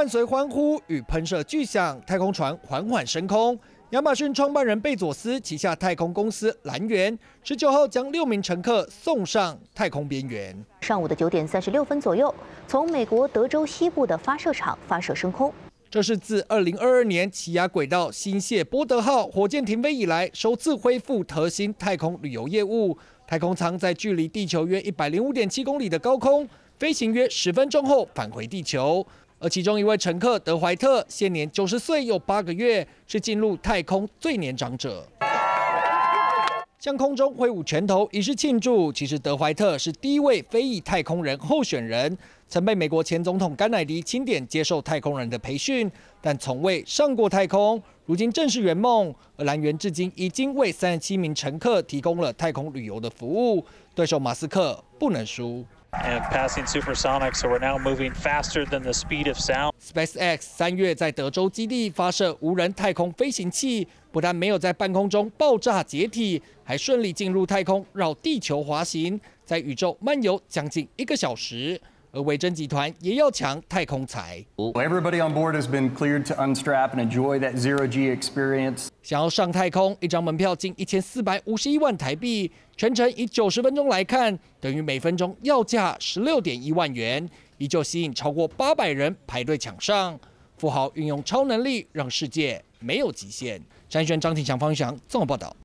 伴随欢呼与喷射巨响，太空船缓缓升空。亚马逊创办人贝佐斯旗下太空公司蓝源十九号将六名乘客送上太空边缘。上午的九点三十六分左右，从美国德州西部的发射场发射升空。这是自二零二二年奇亚轨道新谢波德号火箭停飞以来，首次恢复核心太空旅游业务。太空舱在距离地球约一百零五点七公里的高空飞行约十分钟后返回地球。而其中一位乘客德怀特现年九十岁又八个月，是进入太空最年长者。向空中挥舞拳头，以示庆祝。其实德怀特是第一位非裔太空人候选人，曾被美国前总统甘乃迪钦点接受太空人的培训，但从未上过太空。如今正式圆梦。而蓝源至今已经为三十七名乘客提供了太空旅游的服务。对手马斯克不能输。SpaceX 三月在德州基地发射无人太空飞行器，不但没有在半空中爆炸解体，还顺利进入太空，绕地球滑行，在宇宙漫游将近一个小时。而伟珍集团也要抢太空财。想要上太空，一张门票近一千四百五十一万台币，全程以九十分钟来看，等于每分钟要价十六点一万元，依旧吸引超过八百人排队抢上。富豪运用超能力，让世界没有极限。珊轩、张庭强、方向，综合报道。